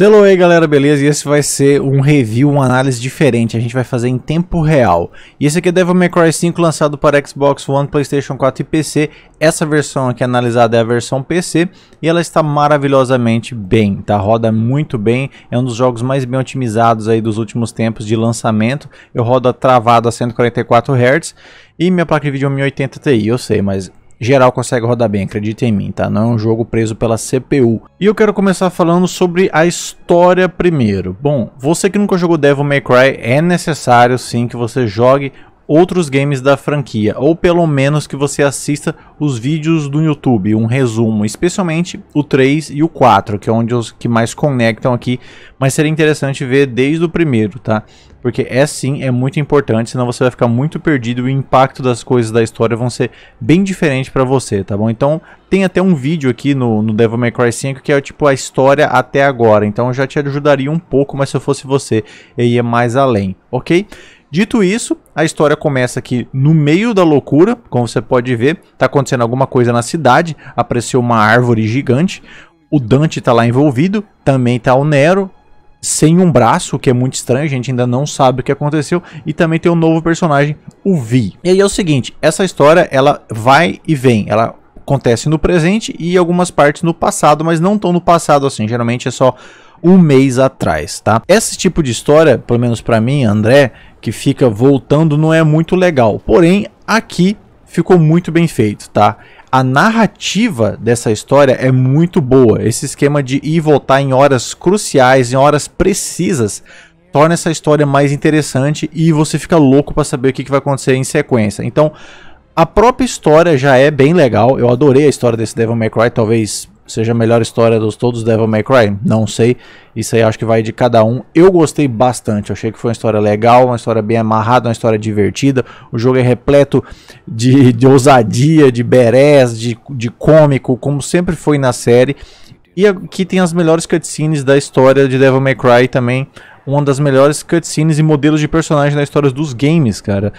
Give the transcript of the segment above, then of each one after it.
Hello aí galera, beleza? E esse vai ser um review, uma análise diferente, a gente vai fazer em tempo real. E esse aqui é Devil May Cry 5, lançado para Xbox One, Playstation 4 e PC. Essa versão aqui analisada é a versão PC e ela está maravilhosamente bem, tá? Roda muito bem, é um dos jogos mais bem otimizados aí dos últimos tempos de lançamento. Eu rodo travado a 144 Hz e minha placa de vídeo é 1080 Ti, eu sei, mas geral consegue rodar bem, acredita em mim, tá? Não é um jogo preso pela CPU. E eu quero começar falando sobre a história primeiro. Bom, você que nunca jogou Devil May Cry, é necessário sim que você jogue outros games da franquia, ou pelo menos que você assista os vídeos do YouTube, um resumo, especialmente o 3 e o 4, que é onde os que mais conectam aqui, mas seria interessante ver desde o primeiro, tá? porque é sim, é muito importante, senão você vai ficar muito perdido e o impacto das coisas da história vão ser bem diferentes para você, tá bom? Então, tem até um vídeo aqui no, no Devil May Cry 5 que é tipo a história até agora, então eu já te ajudaria um pouco, mas se eu fosse você, eu ia mais além, ok? Dito isso, a história começa aqui no meio da loucura, como você pode ver, tá acontecendo alguma coisa na cidade, apareceu uma árvore gigante, o Dante tá lá envolvido, também tá o Nero, sem um braço, o que é muito estranho, a gente ainda não sabe o que aconteceu, e também tem um novo personagem, o Vi. E aí é o seguinte, essa história ela vai e vem, ela acontece no presente e algumas partes no passado, mas não tão no passado assim, geralmente é só um mês atrás, tá? Esse tipo de história, pelo menos para mim, André, que fica voltando, não é muito legal. Porém, aqui ficou muito bem feito, tá? a narrativa dessa história é muito boa. Esse esquema de ir e voltar em horas cruciais, em horas precisas, torna essa história mais interessante e você fica louco para saber o que, que vai acontecer em sequência. Então, a própria história já é bem legal. Eu adorei a história desse Devil May Cry, talvez seja a melhor história dos todos Devil May Cry. Não sei, isso aí acho que vai de cada um. Eu gostei bastante, achei que foi uma história legal, uma história bem amarrada, uma história divertida. O jogo é repleto de, de ousadia, de berés, de, de cômico, como sempre foi na série. E aqui tem as melhores cutscenes da história de Devil May Cry também. Uma das melhores cutscenes e modelos de personagem da história dos games, cara.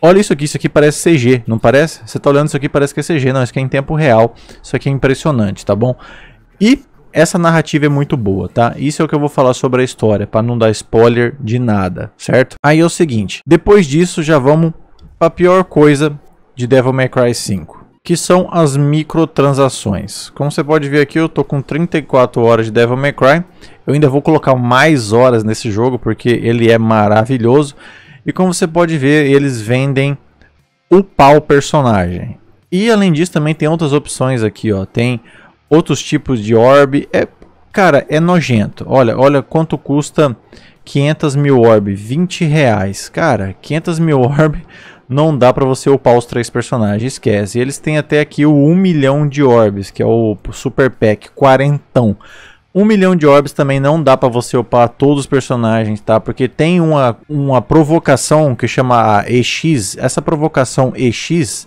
Olha isso aqui, isso aqui parece CG, não parece? Você está olhando isso aqui, parece que é CG, não, isso aqui é em tempo real. Isso aqui é impressionante, tá bom? E essa narrativa é muito boa, tá? Isso é o que eu vou falar sobre a história, para não dar spoiler de nada, certo? Aí é o seguinte, depois disso já vamos para a pior coisa de Devil May Cry 5, que são as microtransações. Como você pode ver aqui, eu tô com 34 horas de Devil May Cry. Eu ainda vou colocar mais horas nesse jogo porque ele é maravilhoso. E como você pode ver, eles vendem upar o personagem. E além disso, também tem outras opções aqui, ó. Tem outros tipos de orb. É, cara, é nojento. Olha, olha quanto custa 500 mil orb, 20 reais. Cara, 500 mil orb não dá para você upar os três personagens, esquece. E eles têm até aqui o 1 milhão de orbs, que é o super pack, quarentão. Um milhão de orbs também não dá para você upar todos os personagens, tá? Porque tem uma, uma provocação que chama a EX. Essa provocação EX,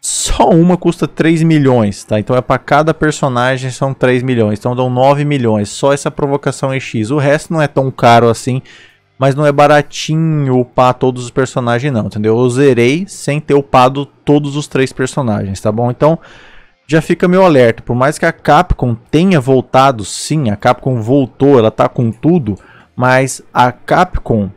só uma custa 3 milhões, tá? Então é para cada personagem são 3 milhões. Então dão 9 milhões, só essa provocação EX. O resto não é tão caro assim, mas não é baratinho upar todos os personagens não, entendeu? Eu zerei sem ter upado todos os três personagens, tá bom? Então já fica meu alerta. Por mais que a Capcom tenha voltado, sim, a Capcom voltou, ela tá com tudo, mas a Capcom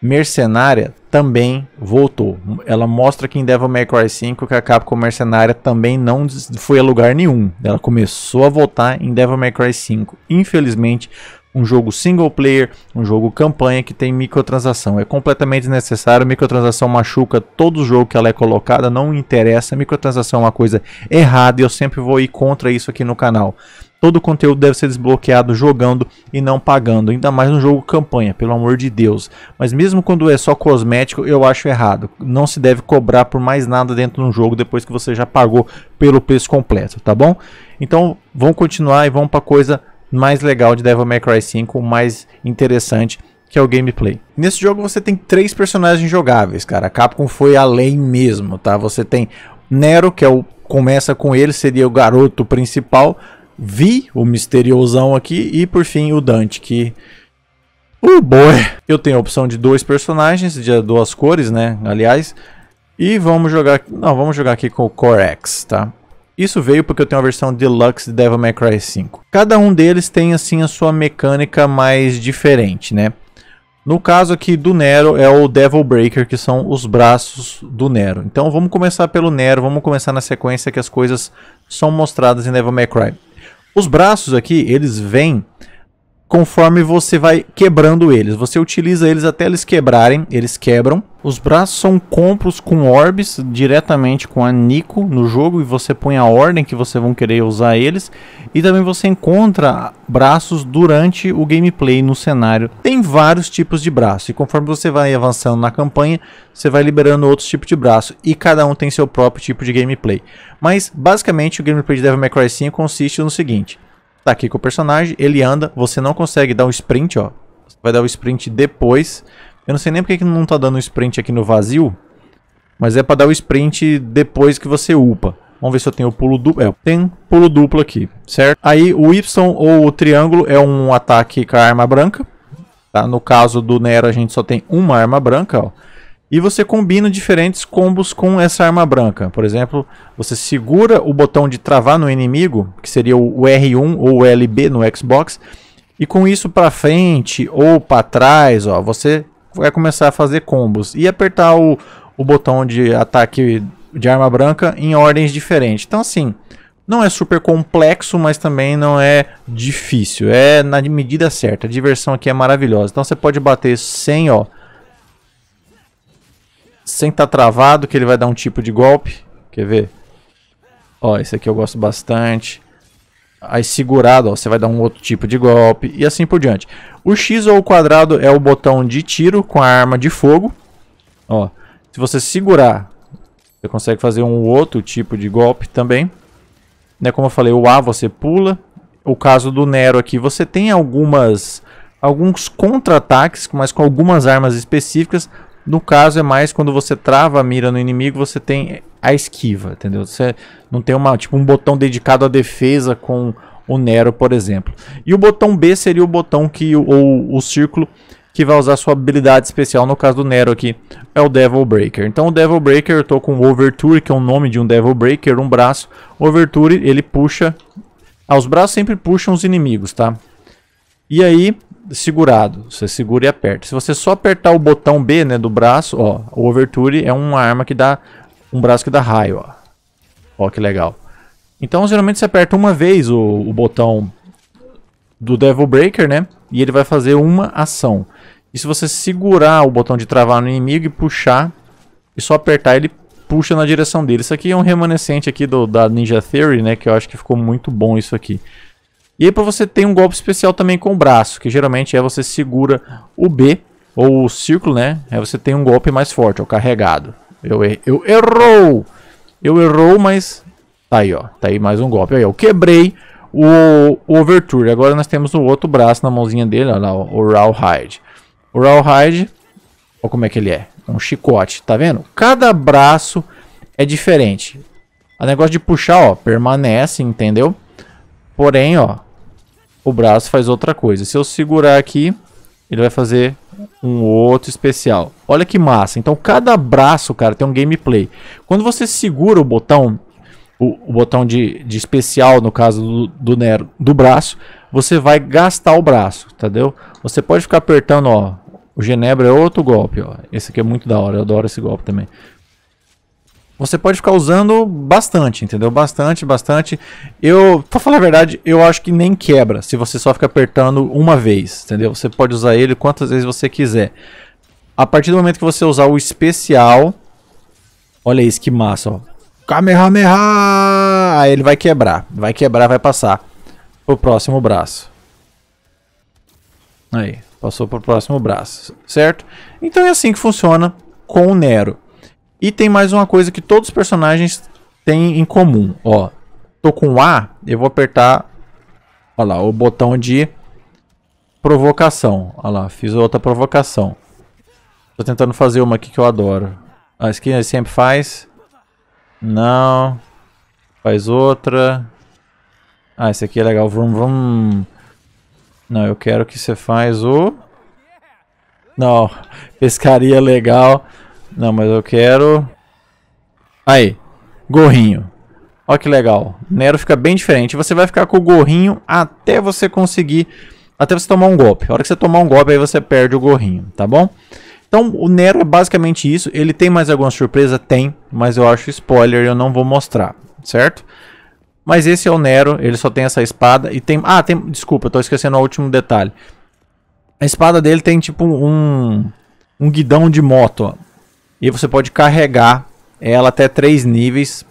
mercenária também voltou. Ela mostra que em Devil May Cry 5 que a Capcom mercenária também não foi a lugar nenhum. Ela começou a voltar em Devil May Cry 5. Infelizmente, um jogo single player, um jogo campanha que tem microtransação. É completamente desnecessário, microtransação machuca todo jogo que ela é colocada, não interessa. Microtransação é uma coisa errada e eu sempre vou ir contra isso aqui no canal. Todo conteúdo deve ser desbloqueado jogando e não pagando, ainda mais no jogo campanha, pelo amor de Deus. Mas mesmo quando é só cosmético, eu acho errado. Não se deve cobrar por mais nada dentro de um jogo depois que você já pagou pelo preço completo, tá bom? Então, vamos continuar e vamos para coisa mais legal de Devil May Cry 5, o mais interessante que é o gameplay. Nesse jogo você tem três personagens jogáveis, cara. A Capcom foi além mesmo, tá? Você tem Nero, que é o começa com ele, seria o garoto principal, Vi, o misteriosão aqui, e por fim o Dante, que o oh, boy. Eu tenho a opção de dois personagens, de duas cores, né? Aliás, e vamos jogar, não, vamos jogar aqui com o Corex, tá? Isso veio porque eu tenho a versão deluxe de Devil May Cry 5. Cada um deles tem assim a sua mecânica mais diferente, né? No caso aqui do Nero é o Devil Breaker, que são os braços do Nero. Então vamos começar pelo Nero, vamos começar na sequência que as coisas são mostradas em Devil May Cry. Os braços aqui, eles vêm conforme você vai quebrando eles. Você utiliza eles até eles quebrarem, eles quebram. Os braços são compros com orbs diretamente com a Nico no jogo e você põe a ordem que você vão querer usar eles. E também você encontra braços durante o gameplay no cenário. Tem vários tipos de braço e conforme você vai avançando na campanha, você vai liberando outros tipos de braço e cada um tem seu próprio tipo de gameplay. Mas basicamente o gameplay de Devil May Cry 5 consiste no seguinte: tá aqui com o personagem, ele anda, você não consegue dar o um sprint, ó. Você vai dar o um sprint depois. Eu não sei nem porque que não tá dando um sprint aqui no vazio, mas é pra dar o um sprint depois que você upa. Vamos ver se eu tenho o pulo duplo. É, tem pulo duplo aqui, certo? Aí o Y ou o triângulo é um ataque com a arma branca. Tá? No caso do Nero, a gente só tem uma arma branca, ó e você combina diferentes combos com essa arma branca. Por exemplo, você segura o botão de travar no inimigo, que seria o R1 ou o LB no Xbox, e com isso para frente ou para trás, ó, você vai começar a fazer combos e apertar o, o botão de ataque de arma branca em ordens diferentes. Então assim, não é super complexo, mas também não é difícil. É na medida certa. A diversão aqui é maravilhosa. Então você pode bater sem, ó, sem estar tá travado, que ele vai dar um tipo de golpe. Quer ver? Ó, esse aqui eu gosto bastante. Aí segurado, ó, você vai dar um outro tipo de golpe e assim por diante. O X ou o quadrado é o botão de tiro com a arma de fogo. Ó, se você segurar, você consegue fazer um outro tipo de golpe também. Né, como eu falei, o A você pula. O caso do Nero aqui, você tem algumas alguns contra-ataques, mas com algumas armas específicas. No caso, é mais quando você trava a mira no inimigo, você tem a esquiva, entendeu? Você não tem uma, tipo, um botão dedicado à defesa com o Nero, por exemplo. E o botão B seria o botão que, ou o círculo, que vai usar sua habilidade especial, no caso do Nero aqui, é o Devil Breaker. Então o Devil Breaker, eu tô com o Overture, que é o nome de um Devil Breaker, um braço. O Overture, ele puxa... Ah, os braços sempre puxam os inimigos, tá? E aí, segurado. Você segura e aperta. Se você só apertar o botão B, né, do braço, ó, o Overture é uma arma que dá um braço que dá raio, ó. Ó que legal. Então, geralmente você aperta uma vez o, o botão do Devil Breaker, né? E ele vai fazer uma ação. E se você segurar o botão de travar no inimigo e puxar, e só apertar, ele puxa na direção dele. Isso aqui é um remanescente aqui do, da Ninja Theory, né? Que eu acho que ficou muito bom isso aqui. E aí para você tem um golpe especial também com o braço, que geralmente é você segura o B ou o círculo, né? Aí é você tem um golpe mais forte, ó, carregado. Eu, eu errou! Eu errou, mas tá aí, ó. Tá aí mais um golpe. Aí, eu quebrei o, o Overture. Agora nós temos o outro braço na mãozinha dele, ó, lá, o Rawhide. O Rawhide, olha como é que ele é? é um chicote, tá vendo? Cada braço é diferente. O negócio de puxar, ó, permanece, entendeu? Porém, ó, o braço faz outra coisa. Se eu segurar aqui, ele vai fazer um outro especial. Olha que massa. Então cada braço, cara, tem um gameplay. Quando você segura o botão, o, o botão de, de especial, no caso do, do Nero, do braço, você vai gastar o braço, entendeu? Você pode ficar apertando, ó. O Genebra é outro golpe, ó. Esse aqui é muito da hora, eu adoro esse golpe também você pode ficar usando bastante, entendeu? Bastante, bastante. Eu, pra falar a verdade, eu acho que nem quebra se você só fica apertando uma vez, entendeu? Você pode usar ele quantas vezes você quiser. A partir do momento que você usar o especial, olha isso que massa, ó. Kamehameha! Aí ele vai quebrar, vai quebrar, vai passar pro próximo braço. Aí, passou pro próximo braço, certo? Então é assim que funciona com o Nero. E tem mais uma coisa que todos os personagens têm em comum. Ó, tô com A, eu vou apertar ó lá, o botão de provocação. Ó lá, fiz outra provocação. Tô tentando fazer uma aqui que eu adoro. A ah, esquina sempre faz. Não. Faz outra. Ah, esse aqui é legal. Vrum, vrum. Não, eu quero que você faz o... Não. Pescaria legal. Não, mas eu quero... Aí, gorrinho. Olha que legal. Nero fica bem diferente. Você vai ficar com o gorrinho até você conseguir... Até você tomar um golpe. A hora que você tomar um golpe, aí você perde o gorrinho, tá bom? Então, o Nero é basicamente isso. Ele tem mais alguma surpresa? Tem, mas eu acho spoiler e eu não vou mostrar, certo? Mas esse é o Nero, ele só tem essa espada e tem... Ah, tem... Desculpa, eu tô esquecendo o último detalhe. A espada dele tem tipo um... Um guidão de moto, ó. E você pode carregar ela até três níveis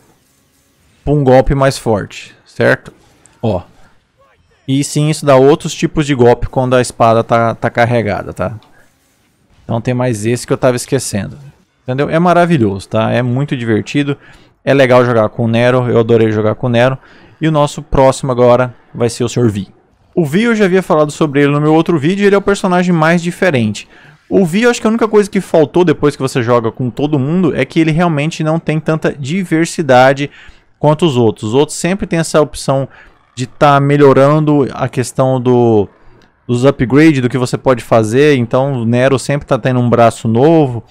para um golpe mais forte, certo? Ó. E sim, isso dá outros tipos de golpe quando a espada tá, tá carregada, tá? Então tem mais esse que eu tava esquecendo. Entendeu? É maravilhoso, tá? É muito divertido. É legal jogar com o Nero, eu adorei jogar com o Nero. E o nosso próximo agora vai ser o Sr. V. O V eu já havia falado sobre ele no meu outro vídeo, ele é o personagem mais diferente. O eu acho que a única coisa que faltou depois que você joga com todo mundo é que ele realmente não tem tanta diversidade quanto os outros. Os outros sempre tem essa opção de estar tá melhorando a questão do, dos upgrades, do que você pode fazer. Então o Nero sempre está tendo um braço novo.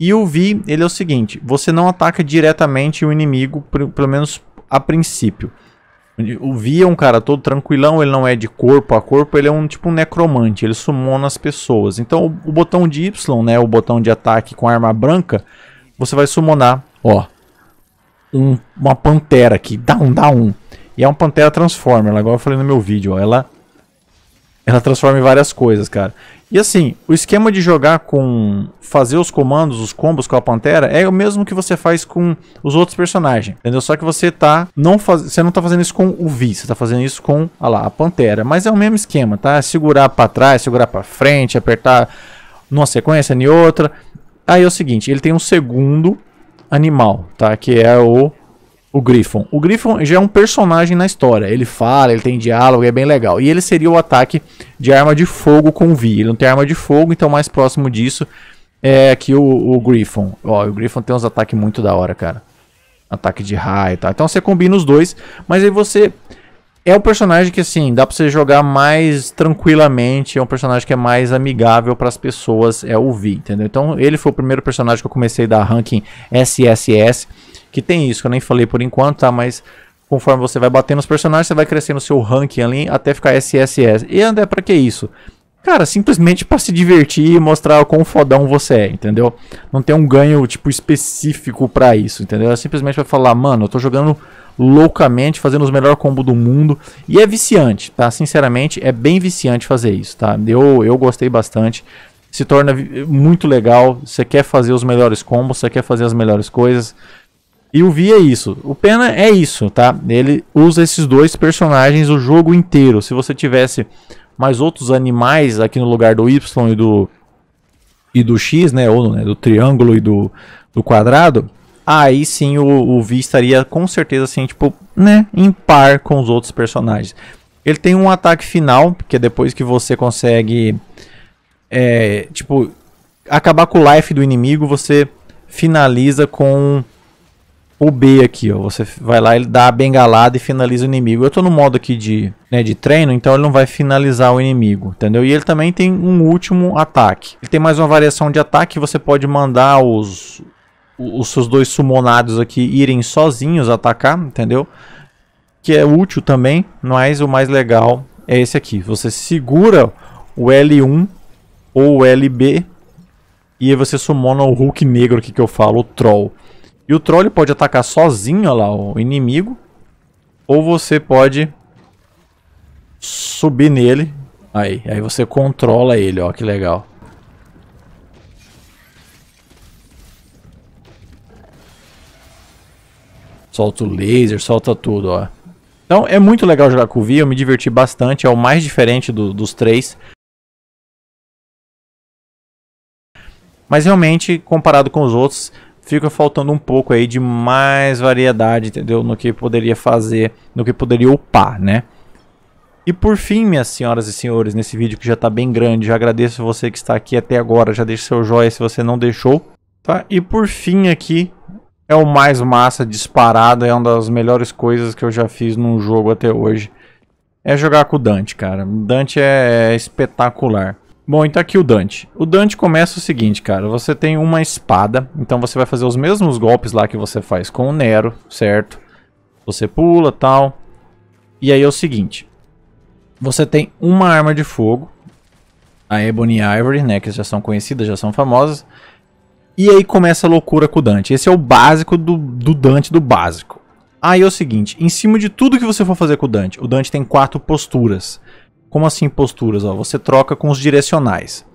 E o Vi, ele é o seguinte, você não ataca diretamente o inimigo, pelo menos a princípio. O Via é um cara todo tranquilão, ele não é de corpo a corpo, ele é um tipo um necromante, ele sumona as pessoas. Então o, o botão de Y, né, o botão de ataque com arma branca, você vai summonar, ó, um, uma pantera aqui, dá um, dá um. E é uma pantera transformer, igual eu falei no meu vídeo, ó, ela ela transforma em várias coisas, cara. E assim, o esquema de jogar com fazer os comandos, os combos com a Pantera é o mesmo que você faz com os outros personagens, entendeu? Só que você tá não faz, você não tá fazendo isso com o Vi, você tá fazendo isso com, olha lá, a Pantera, mas é o mesmo esquema, tá? É segurar para trás, segurar para frente, apertar numa sequência, em outra. Aí é o seguinte, ele tem um segundo animal, tá? Que é o o Griffon. O Griffon já é um personagem na história. Ele fala, ele tem diálogo, é bem legal. E ele seria o ataque de arma de fogo com Vi. Ele não tem arma de fogo, então mais próximo disso é aqui o, o Griffon. Ó, o Griffon tem uns ataques muito da hora, cara. Ataque de raio e tal. Então você combina os dois, mas aí você. É um personagem que, assim, dá pra você jogar mais tranquilamente. É um personagem que é mais amigável para as pessoas. É o Vi, entendeu? Então ele foi o primeiro personagem que eu comecei da ranking SSS que tem isso, que eu nem falei por enquanto, tá? Mas conforme você vai batendo os personagens, você vai crescendo o seu ranking ali até ficar SSS. E André, para que isso? Cara, simplesmente para se divertir e mostrar o quão fodão você é, entendeu? Não tem um ganho, tipo, específico para isso, entendeu? É simplesmente pra falar, mano, eu tô jogando loucamente, fazendo os melhores combos do mundo. E é viciante, tá? Sinceramente, é bem viciante fazer isso, tá? Eu, eu gostei bastante. Se torna muito legal. Você quer fazer os melhores combos, você quer fazer as melhores coisas. E o Vi é isso. O Pena é isso, tá? Ele usa esses dois personagens o jogo inteiro. Se você tivesse mais outros animais aqui no lugar do Y e do e do X, né, ou né, do triângulo e do, do quadrado, aí sim o, o Vi estaria com certeza assim, tipo, né, em par com os outros personagens. Ele tem um ataque final, que é depois que você consegue é, tipo acabar com o life do inimigo, você finaliza com o B aqui, ó. Você vai lá, ele dá a bengalada e finaliza o inimigo. Eu tô no modo aqui de, né, de treino, então ele não vai finalizar o inimigo, entendeu? E ele também tem um último ataque. Ele tem mais uma variação de ataque, você pode mandar os, os seus dois summonados aqui irem sozinhos atacar, entendeu? Que é útil também, mas o mais legal é esse aqui. Você segura o L1 ou o LB e aí você summona o Hulk negro aqui que eu falo, o Troll. E o troll pode atacar sozinho, lá, o inimigo. Ou você pode subir nele. Aí, aí você controla ele, ó, que legal. Solta o laser, solta tudo, ó. Então é muito legal jogar com o Vi, eu me diverti bastante, é o mais diferente do, dos três. Mas realmente, comparado com os outros, fica faltando um pouco aí de mais variedade, entendeu? No que poderia fazer, no que poderia upar, né? E por fim, minhas senhoras e senhores, nesse vídeo que já está bem grande, já agradeço você que está aqui até agora, já deixa seu joinha se você não deixou, tá? E por fim aqui, é o mais massa disparado, é uma das melhores coisas que eu já fiz num jogo até hoje. É jogar com o Dante, cara. Dante é espetacular. Bom, então aqui o Dante. O Dante começa o seguinte, cara. Você tem uma espada, então você vai fazer os mesmos golpes lá que você faz com o Nero, certo? Você pula, tal. E aí é o seguinte. Você tem uma arma de fogo, a Ebony Ivory, né, que já são conhecidas, já são famosas. E aí começa a loucura com o Dante. Esse é o básico do, do Dante do básico. Aí é o seguinte, em cima de tudo que você for fazer com o Dante, o Dante tem quatro posturas. Como assim posturas? Ó, você troca com os direcionais.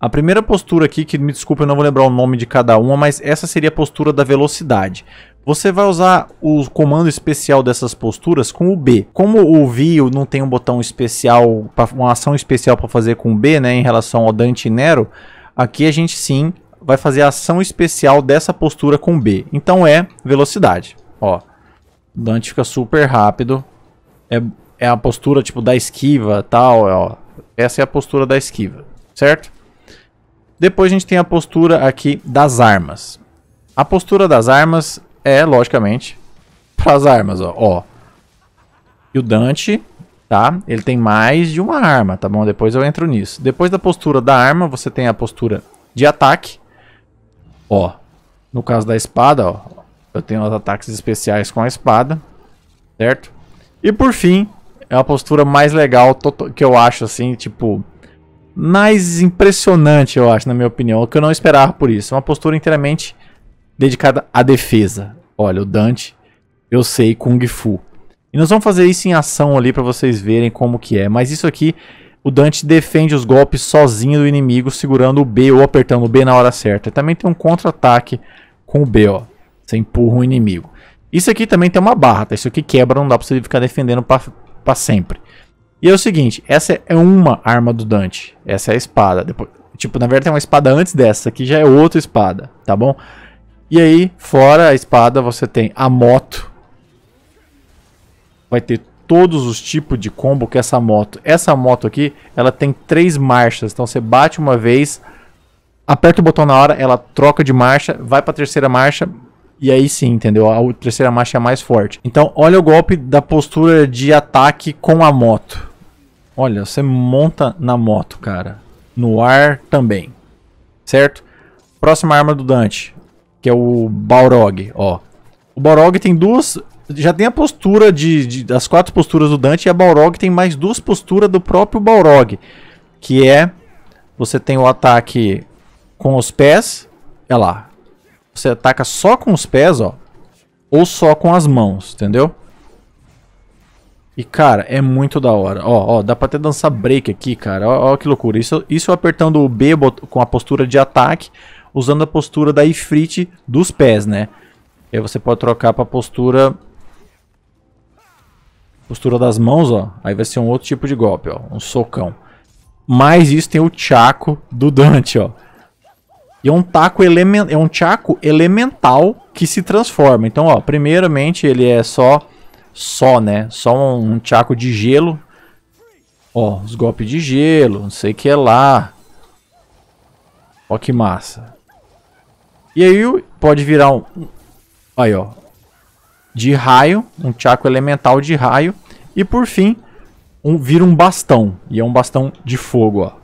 A primeira postura aqui, que me desculpa eu não vou lembrar o nome de cada uma, mas essa seria a postura da velocidade. Você vai usar o comando especial dessas posturas com o B. Como o Vio não tem um botão especial, uma ação especial para fazer com o B, né, em relação ao Dante e Nero, aqui a gente sim vai fazer a ação especial dessa postura com B. Então é velocidade. Ó, Dante fica super rápido. É é a postura tipo da esquiva, tal, é, ó. Essa é a postura da esquiva, certo? Depois a gente tem a postura aqui das armas. A postura das armas é, logicamente, para as armas, ó. ó. E o Dante, tá? Ele tem mais de uma arma, tá bom? Depois eu entro nisso. Depois da postura da arma, você tem a postura de ataque. Ó, no caso da espada, ó, eu tenho os ataques especiais com a espada, certo? E por fim, é uma postura mais legal que eu acho, assim, tipo. Mais impressionante, eu acho, na minha opinião. o Que eu não esperava por isso. É uma postura inteiramente dedicada à defesa. Olha, o Dante, eu sei Kung Fu. E nós vamos fazer isso em ação ali para vocês verem como que é. Mas isso aqui, o Dante defende os golpes sozinho do inimigo, segurando o B ou apertando o B na hora certa. Também tem um contra-ataque com o B, ó. Você empurra o inimigo. Isso aqui também tem uma barra, tá? Isso aqui quebra, não dá pra você ficar defendendo pra, para sempre. E é o seguinte, essa é uma arma do Dante. Essa é a espada. Depois, tipo, na verdade tem uma espada antes dessa, que já é outra espada, tá bom? E aí, fora a espada, você tem a moto. Vai ter todos os tipos de combo que essa moto. Essa moto aqui, ela tem três marchas. Então você bate uma vez, aperta o botão na hora, ela troca de marcha, vai para a terceira marcha, e aí sim, entendeu? A terceira marcha é mais forte. Então, olha o golpe da postura de ataque com a moto. Olha, você monta na moto, cara. No ar também. Certo? Próxima arma do Dante, que é o Balrog, ó. O Balrog tem duas... Já tem a postura de, de... quatro posturas do Dante e a Balrog tem mais duas posturas do próprio Balrog. Que é... Você tem o ataque com os pés. Olha lá você ataca só com os pés, ó. Ou só com as mãos, entendeu? E, cara, é muito da hora. Ó, ó, dá pra até dançar break aqui, cara. Ó, ó que loucura. Isso, isso apertando o B com a postura de ataque, usando a postura da Ifrit dos pés, né? E aí você pode trocar pra postura... Postura das mãos, ó. Aí vai ser um outro tipo de golpe, ó. Um socão. Mas isso tem o Chaco do Dante, ó. E é um taco elemental. É um tchaco elemental que se transforma. Então, ó, primeiramente ele é só. Só, né? Só um, taco de gelo. Ó, os golpes de gelo, não sei o que é lá. Ó que massa. E aí pode virar um... Aí, ó. De raio, um chaco elemental de raio. E por fim, um, vira um bastão. E é um bastão de fogo, ó.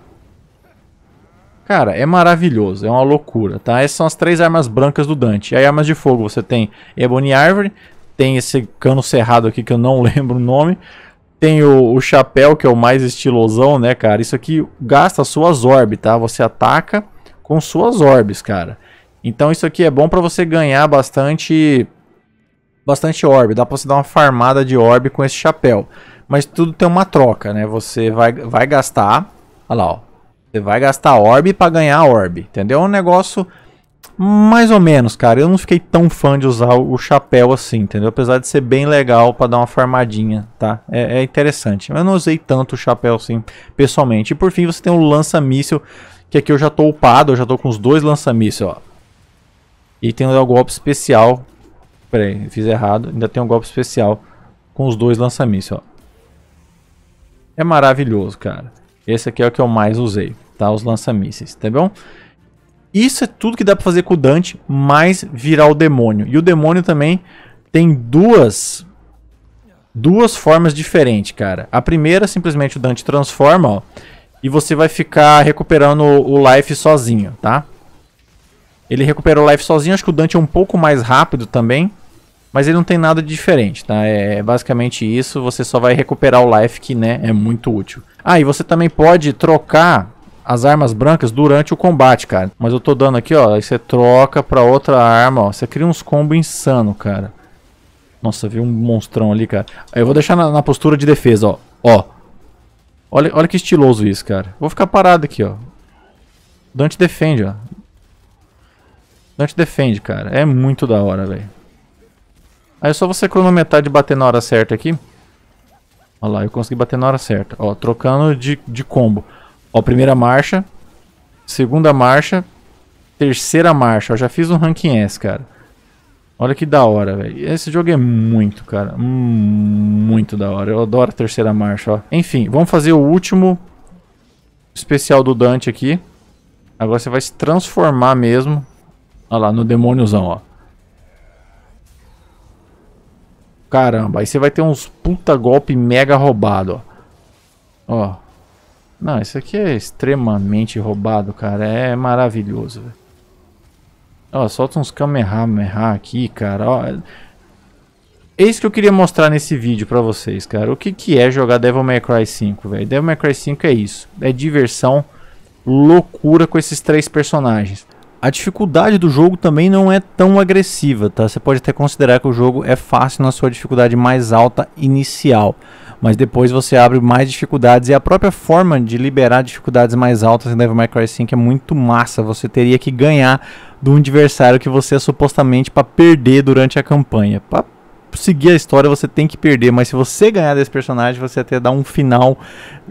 Cara, é maravilhoso, é uma loucura, tá? Essas são as três armas brancas do Dante. E aí, armas de fogo, você tem Ebony Árvore, tem esse cano cerrado aqui que eu não lembro o nome, tem o, o chapéu, que é o mais estilosão, né, cara? Isso aqui gasta suas orbes, tá? Você ataca com suas orbes, cara. Então isso aqui é bom para você ganhar bastante bastante orbe, dá para você dar uma farmada de orbe com esse chapéu. Mas tudo tem uma troca, né? Você vai, vai gastar, olha lá, ó, você vai gastar orb para ganhar orb, entendeu? É um negócio mais ou menos, cara. Eu não fiquei tão fã de usar o chapéu assim, entendeu? Apesar de ser bem legal para dar uma farmadinha, tá? É, é, interessante. Eu não usei tanto o chapéu assim, pessoalmente. E por fim, você tem o lança-míssel, que aqui eu já tô upado, eu já tô com os dois lança-míssel, ó. E tem o golpe especial. Pera aí, fiz errado. Ainda tem um golpe especial com os dois lança-míssel, ó. É maravilhoso, cara. Esse aqui é o que eu mais usei, tá? Os lança-mísseis, tá bom? Isso é tudo que dá pra fazer com o Dante, mais virar o demônio. E o demônio também tem duas... Duas formas diferentes, cara. A primeira, simplesmente o Dante transforma, ó. E você vai ficar recuperando o life sozinho, tá? Ele recupera o life sozinho. Acho que o Dante é um pouco mais rápido também. Mas ele não tem nada de diferente, tá? É, é basicamente isso, você só vai recuperar o life que, né, é muito útil. Ah, e você também pode trocar as armas brancas durante o combate, cara. Mas eu tô dando aqui, ó, aí você troca pra outra arma, ó. Você cria uns combos insano, cara. Nossa, vi um monstrão ali, cara. Eu vou deixar na, na postura de defesa, ó. Ó. Olha, olha que estiloso isso, cara. Vou ficar parado aqui, ó. Dante defende, ó. Dante defende, cara. É muito da hora, velho. Aí é só você cronometrar de bater na hora certa aqui. Olha lá, eu consegui bater na hora certa. Ó, trocando de, de combo. Ó, primeira marcha. Segunda marcha. Terceira marcha. Ó, já fiz um ranking S, cara. Olha que da hora, velho. Esse jogo é muito, cara. Muito da hora. Eu adoro a terceira marcha, ó. Enfim, vamos fazer o último especial do Dante aqui. Agora você vai se transformar mesmo. Olha lá, no demôniozão, ó. caramba. Aí você vai ter uns puta golpe mega roubado, ó. Ó. Não, isso aqui é extremamente roubado, cara. É maravilhoso, velho. Ó, solta uns Kamehameha aqui, cara, ó. É isso que eu queria mostrar nesse vídeo pra vocês, cara. O que, que é jogar Devil May Cry 5, velho? Devil May Cry 5 é isso. É diversão, loucura com esses três personagens. A dificuldade do jogo também não é tão agressiva, tá? Você pode até considerar que o jogo é fácil na sua dificuldade mais alta inicial, mas depois você abre mais dificuldades e a própria forma de liberar dificuldades mais altas em Devil May Cry 5 é muito massa. Você teria que ganhar do um adversário que você é supostamente para perder durante a campanha. Pra seguir a história, você tem que perder. Mas se você ganhar desse personagem, você até dá um final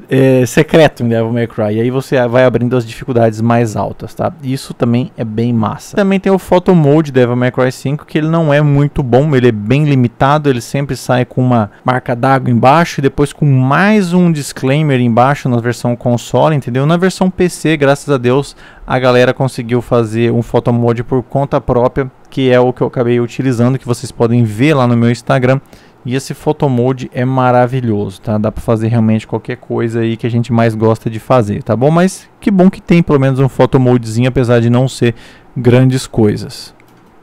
é, secreto em Devil May Cry. E aí você vai abrindo as dificuldades mais altas, tá? Isso também é bem massa. Também tem o Photo Mode Devil May Cry 5, que ele não é muito bom, ele é bem limitado, ele sempre sai com uma marca d'água embaixo e depois com mais um disclaimer embaixo na versão console, entendeu? Na versão PC, graças a Deus, a galera conseguiu fazer um Photo Mode por conta própria que é o que eu acabei utilizando, que vocês podem ver lá no meu Instagram. E esse Mode é maravilhoso, tá? Dá para fazer realmente qualquer coisa aí que a gente mais gosta de fazer, tá bom? Mas que bom que tem pelo menos um Modezinho, apesar de não ser grandes coisas.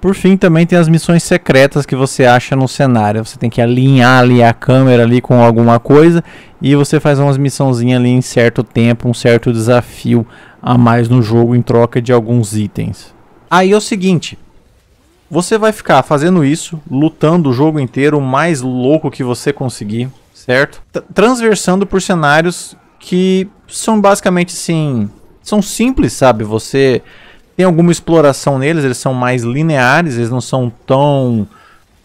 Por fim, também tem as missões secretas que você acha no cenário. Você tem que alinhar ali a câmera ali com alguma coisa e você faz umas missãozinhas ali em certo tempo, um certo desafio a mais no jogo em troca de alguns itens. Aí é o seguinte, você vai ficar fazendo isso, lutando o jogo inteiro, o mais louco que você conseguir, certo? T transversando por cenários que são basicamente assim. São simples, sabe? Você tem alguma exploração neles, eles são mais lineares, eles não são tão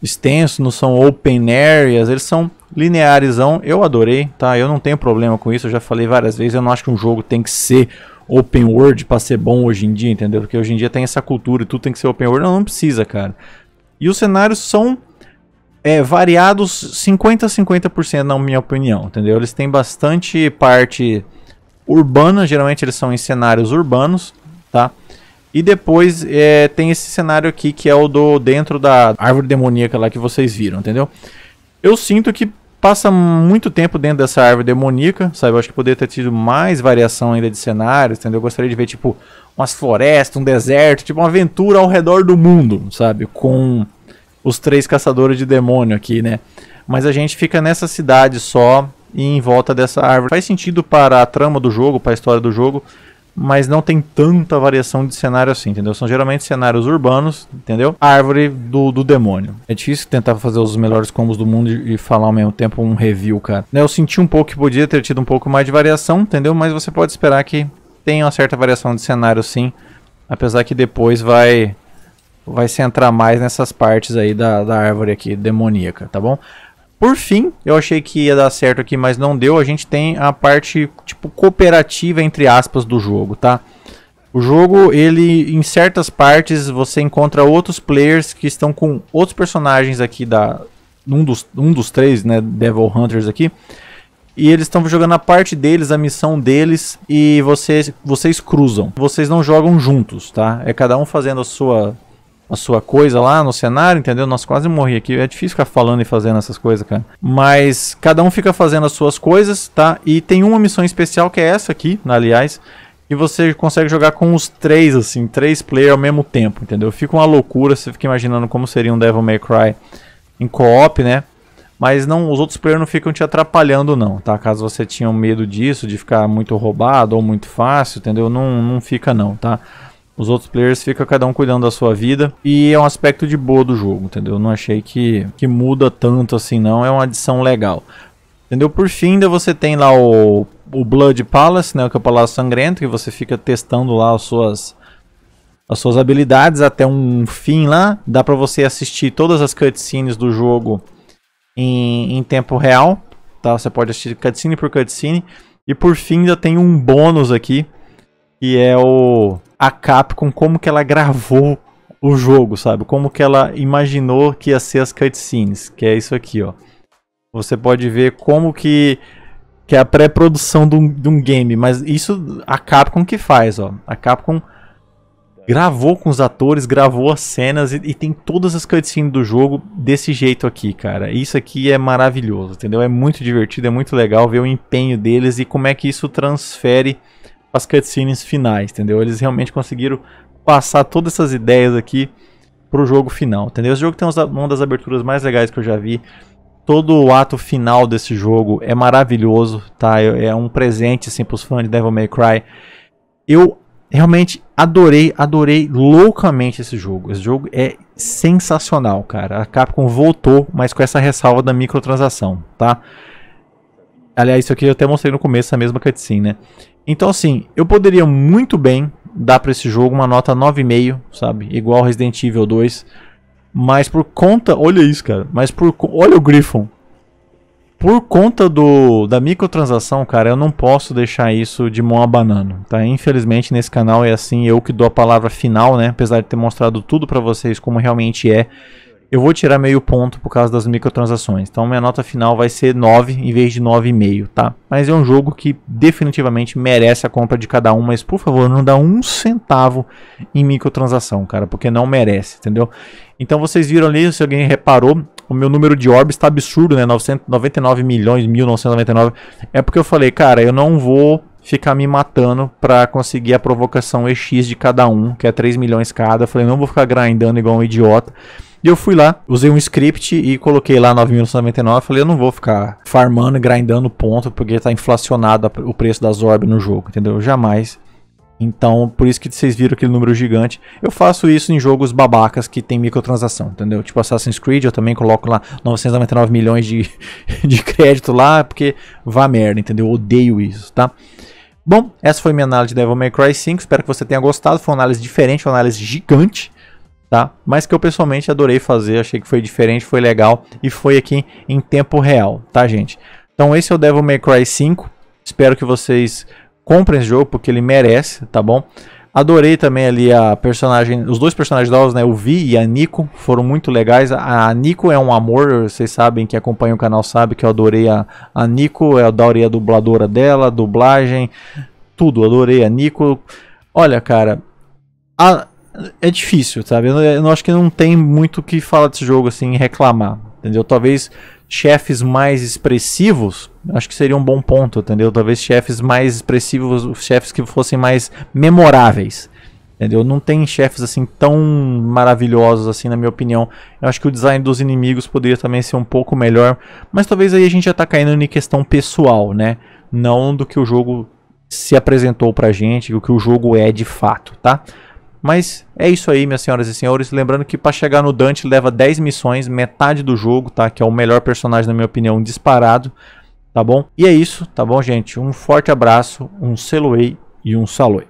extensos, não são open areas, eles são lineares. Eu adorei, tá? Eu não tenho problema com isso, eu já falei várias vezes, eu não acho que um jogo tem que ser open world para ser bom hoje em dia, entendeu? Porque hoje em dia tem essa cultura e tudo tem que ser open world. Não, não precisa, cara. E os cenários são é, variados 50% a 50% na minha opinião, entendeu? Eles têm bastante parte urbana, geralmente eles são em cenários urbanos, tá? E depois é, tem esse cenário aqui que é o do dentro da árvore demoníaca lá que vocês viram, entendeu? Eu sinto que passa muito tempo dentro dessa árvore demoníaca, sabe? Eu acho que poderia ter tido mais variação ainda de cenários, entendeu? Eu gostaria de ver, tipo, umas florestas, um deserto, tipo uma aventura ao redor do mundo, sabe? Com os três caçadores de demônio aqui, né? Mas a gente fica nessa cidade só e em volta dessa árvore. Faz sentido para a trama do jogo, para a história do jogo, mas não tem tanta variação de cenário assim, entendeu? São geralmente cenários urbanos, entendeu? Árvore do, do demônio. É difícil tentar fazer os melhores combos do mundo e falar ao mesmo tempo um review, cara. Né, eu senti um pouco que podia ter tido um pouco mais de variação, entendeu? Mas você pode esperar que tenha uma certa variação de cenário sim, apesar que depois vai vai entrar mais nessas partes aí da, da árvore aqui demoníaca, tá bom? Por fim, eu achei que ia dar certo aqui, mas não deu. A gente tem a parte, tipo, cooperativa, entre aspas, do jogo, tá? O jogo, ele, em certas partes, você encontra outros players que estão com outros personagens aqui da... Um dos, um dos três, né, Devil Hunters aqui. E eles estão jogando a parte deles, a missão deles, e vocês, vocês cruzam. Vocês não jogam juntos, tá? É cada um fazendo a sua a sua coisa lá no cenário, entendeu? Nós quase morri aqui. É difícil ficar falando e fazendo essas coisas, cara. Mas cada um fica fazendo as suas coisas, tá? E tem uma missão especial que é essa aqui, né, aliás, e você consegue jogar com os três, assim, três players ao mesmo tempo, entendeu? Fica uma loucura, você fica imaginando como seria um Devil May Cry em co-op, né? Mas não, os outros players não ficam te atrapalhando não, tá? Caso você tinha medo disso, de ficar muito roubado ou muito fácil, entendeu? Não, não fica não, tá? Os outros players ficam cada um cuidando da sua vida. E é um aspecto de boa do jogo, entendeu? Não achei que, que muda tanto assim, não. É uma adição legal. Entendeu? Por fim, ainda você tem lá o, o Blood Palace, né? Que é o Palácio Sangrento, que você fica testando lá as suas, as suas habilidades até um fim lá. Dá para você assistir todas as cutscenes do jogo em, em tempo real. Tá? Você pode assistir cutscene por cutscene. E por fim, ainda tem um bônus aqui que é o a Capcom como que ela gravou o jogo, sabe? Como que ela imaginou que ia ser as cutscenes, que é isso aqui, ó. Você pode ver como que que é a pré-produção de, um, de um game, mas isso a Capcom que faz, ó. A Capcom gravou com os atores, gravou as cenas e, e, tem todas as cutscenes do jogo desse jeito aqui, cara. Isso aqui é maravilhoso, entendeu? É muito divertido, é muito legal ver o empenho deles e como é que isso transfere as cutscenes finais, entendeu? Eles realmente conseguiram passar todas essas ideias aqui pro jogo final, entendeu? Esse jogo tem uma das aberturas mais legais que eu já vi. Todo o ato final desse jogo é maravilhoso, tá? É, é um presente assim pros fãs de Devil May Cry. Eu realmente adorei, adorei loucamente esse jogo. Esse jogo é sensacional, cara. A Capcom voltou, mas com essa ressalva da microtransação, tá? Aliás, isso aqui eu até mostrei no começo, a mesma cutscene, né? Então, assim, eu poderia muito bem dar para esse jogo uma nota 9,5, sabe? Igual Resident Evil 2. Mas por conta... Olha isso, cara. Mas por... Olha o Griffon. Por conta do da microtransação, cara, eu não posso deixar isso de mão a banana, tá? Infelizmente, nesse canal é assim, eu que dou a palavra final, né? Apesar de ter mostrado tudo para vocês como realmente é. Eu vou tirar meio ponto por causa das microtransações. Então minha nota final vai ser 9 em vez de 9,5, tá? Mas é um jogo que definitivamente merece a compra de cada um, mas por favor, não dá um centavo em microtransação, cara, porque não merece, entendeu? Então vocês viram ali, se alguém reparou, o meu número de orbs está absurdo, né? 999 milhões, 1999. É porque eu falei, cara, eu não vou ficar me matando para conseguir a provocação EX de cada um, que é 3 milhões cada. Eu falei, não vou ficar grindando igual um idiota. E eu fui lá, usei um script e coloquei lá 9.999. Falei, eu não vou ficar farmando e grindando ponto porque tá inflacionado o preço das orbes no jogo, entendeu? Jamais. Então, por isso que vocês viram aquele número gigante. Eu faço isso em jogos babacas que tem microtransação, entendeu? Tipo Assassin's Creed, eu também coloco lá 999 milhões de, de crédito lá, porque vá merda, entendeu? Eu odeio isso, tá? Bom, essa foi minha análise de Devil May Cry 5. Espero que você tenha gostado. Foi uma análise diferente, uma análise gigante tá? Mas que eu pessoalmente adorei fazer, achei que foi diferente, foi legal e foi aqui em tempo real, tá, gente? Então esse é o Devil May Cry 5. Espero que vocês comprem esse jogo porque ele merece, tá bom? Adorei também ali a personagem, os dois personagens novos, né? O Vi e a Nico foram muito legais. A Nico é um amor, vocês sabem, que acompanha o canal sabe que eu adorei a, a Nico, eu é adorei a dubladora dela, dublagem, tudo, adorei a Nico. Olha, cara, a, é difícil, sabe? Eu, eu acho que não tem muito o que falar desse jogo assim, reclamar, entendeu? Talvez chefes mais expressivos, acho que seria um bom ponto, entendeu? Talvez chefes mais expressivos, chefes que fossem mais memoráveis, entendeu? Não tem chefes assim tão maravilhosos assim, na minha opinião. Eu acho que o design dos inimigos poderia também ser um pouco melhor, mas talvez aí a gente já tá caindo em questão pessoal, né? Não do que o jogo se apresentou pra gente, o que o jogo é de fato, tá? Mas é isso aí, minhas senhoras e senhores. Lembrando que para chegar no Dante leva 10 missões, metade do jogo, tá? Que é o melhor personagem, na minha opinião, disparado. Tá bom? E é isso, tá bom, gente? Um forte abraço, um seloei e um saloi.